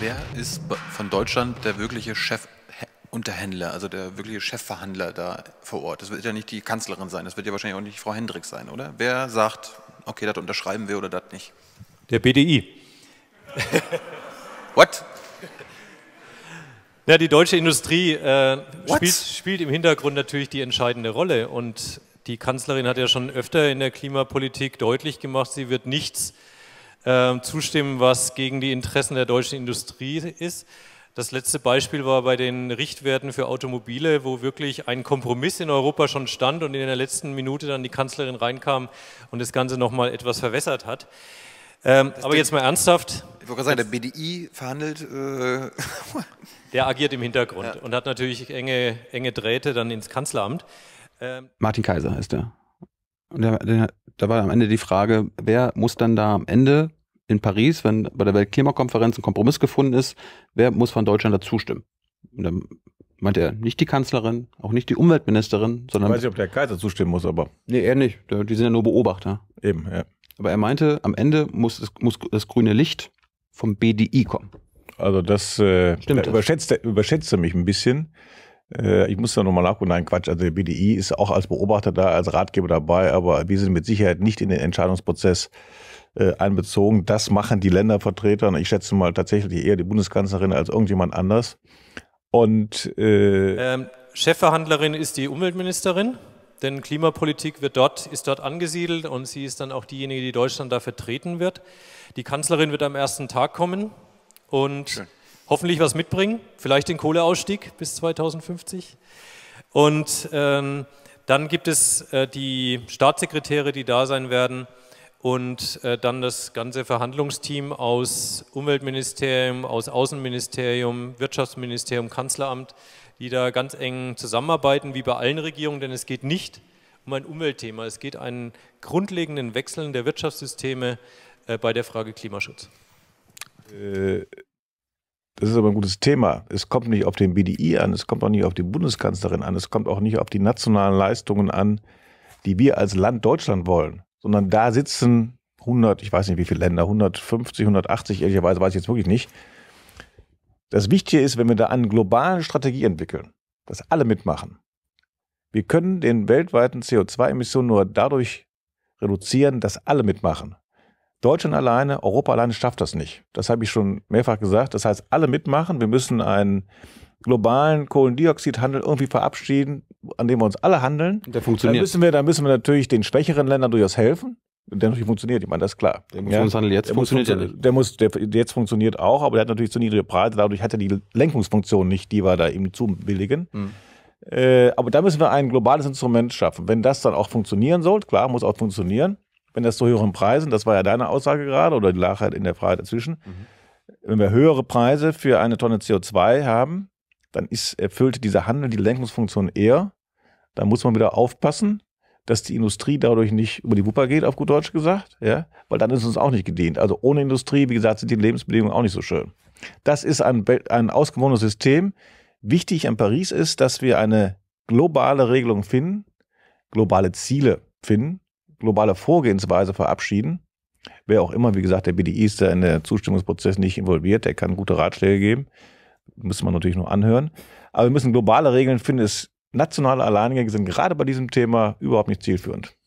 Wer ist von Deutschland der wirkliche Chefunterhändler, also der wirkliche Chefverhandler da vor Ort? Das wird ja nicht die Kanzlerin sein, das wird ja wahrscheinlich auch nicht Frau Hendrik sein, oder? Wer sagt, okay, das unterschreiben wir oder das nicht? Der BDI. What? Ja, die deutsche Industrie äh, spielt, spielt, im Hintergrund natürlich die entscheidende Rolle. Und die Kanzlerin hat ja schon öfter in der Klimapolitik deutlich gemacht, sie wird nichts ähm, zustimmen, was gegen die Interessen der deutschen Industrie ist. Das letzte Beispiel war bei den Richtwerten für Automobile, wo wirklich ein Kompromiss in Europa schon stand und in der letzten Minute dann die Kanzlerin reinkam und das Ganze nochmal etwas verwässert hat. Ähm, aber jetzt mal ernsthaft. Ich wollte gerade sagen, der BDI verhandelt. Äh. der agiert im Hintergrund ja. und hat natürlich enge, enge Drähte dann ins Kanzleramt. Ähm, Martin Kaiser heißt der. Und da war am Ende die Frage, wer muss dann da am Ende in Paris, wenn bei der Weltklimakonferenz ein Kompromiss gefunden ist, wer muss von Deutschland dazu stimmen? Und dann meinte er nicht die Kanzlerin, auch nicht die Umweltministerin, sondern. Ich weiß nicht, ob der Kaiser zustimmen muss, aber. Nee, er nicht. Die sind ja nur Beobachter. Eben, ja. Aber er meinte, am Ende muss, muss das grüne Licht vom BDI kommen. Also das, äh, Stimmt da überschätzt, überschätzt er mich ein bisschen. Äh, ich muss da nochmal nachgucken. Nein, Quatsch. Also der BDI ist auch als Beobachter da, als Ratgeber dabei, aber wir sind mit Sicherheit nicht in den Entscheidungsprozess äh, einbezogen. Das machen die Ländervertreter, ich schätze mal tatsächlich eher die Bundeskanzlerin als irgendjemand anders. Und äh, ähm, Chefverhandlerin ist die Umweltministerin, denn Klimapolitik wird dort, ist dort angesiedelt und sie ist dann auch diejenige, die Deutschland da vertreten wird. Die Kanzlerin wird am ersten Tag kommen und Schön. hoffentlich was mitbringen, vielleicht den Kohleausstieg bis 2050. Und ähm, dann gibt es äh, die Staatssekretäre, die da sein werden und äh, dann das ganze Verhandlungsteam aus Umweltministerium, aus Außenministerium, Wirtschaftsministerium, Kanzleramt, die da ganz eng zusammenarbeiten, wie bei allen Regierungen, denn es geht nicht um ein Umweltthema, es geht um einen grundlegenden Wechsel der Wirtschaftssysteme äh, bei der Frage Klimaschutz. Äh, das ist aber ein gutes Thema. Es kommt nicht auf den BDI an, es kommt auch nicht auf die Bundeskanzlerin an, es kommt auch nicht auf die nationalen Leistungen an, die wir als Land Deutschland wollen sondern da sitzen 100, ich weiß nicht wie viele Länder, 150, 180, ehrlicherweise weiß ich jetzt wirklich nicht. Das Wichtige ist, wenn wir da eine globale Strategie entwickeln, dass alle mitmachen. Wir können den weltweiten CO2-Emissionen nur dadurch reduzieren, dass alle mitmachen. Deutschland alleine, Europa alleine schafft das nicht. Das habe ich schon mehrfach gesagt. Das heißt, alle mitmachen. Wir müssen einen globalen Kohlendioxidhandel irgendwie verabschieden, an dem wir uns alle handeln, der funktioniert. Dann, müssen wir, dann müssen wir natürlich den schwächeren Ländern durchaus helfen. Der natürlich funktioniert, ich meine, das ist klar. Der Emotionshandel ja? jetzt der funktioniert ja nicht. Der, muss, der jetzt funktioniert auch, aber der hat natürlich zu niedrige Preise, dadurch hat er die Lenkungsfunktion nicht, die wir da ihm zubilligen. Hm. Äh, aber da müssen wir ein globales Instrument schaffen. Wenn das dann auch funktionieren soll, klar, muss auch funktionieren, wenn das zu höheren Preisen, das war ja deine Aussage gerade, oder die Lachheit halt in der Frage dazwischen, mhm. wenn wir höhere Preise für eine Tonne CO2 haben, dann ist, erfüllt dieser Handel die Lenkungsfunktion eher. Da muss man wieder aufpassen, dass die Industrie dadurch nicht über die Wupper geht, auf gut Deutsch gesagt, ja, weil dann ist uns auch nicht gedient. Also ohne Industrie, wie gesagt, sind die Lebensbedingungen auch nicht so schön. Das ist ein, ein ausgewogenes System. Wichtig an Paris ist, dass wir eine globale Regelung finden, globale Ziele finden, globale Vorgehensweise verabschieden. Wer auch immer, wie gesagt, der BDI ist da in den Zustimmungsprozess nicht involviert, der kann gute Ratschläge geben müsste man natürlich nur anhören. Aber wir müssen globale Regeln finden. Ist nationale Alleingänge sind gerade bei diesem Thema überhaupt nicht zielführend.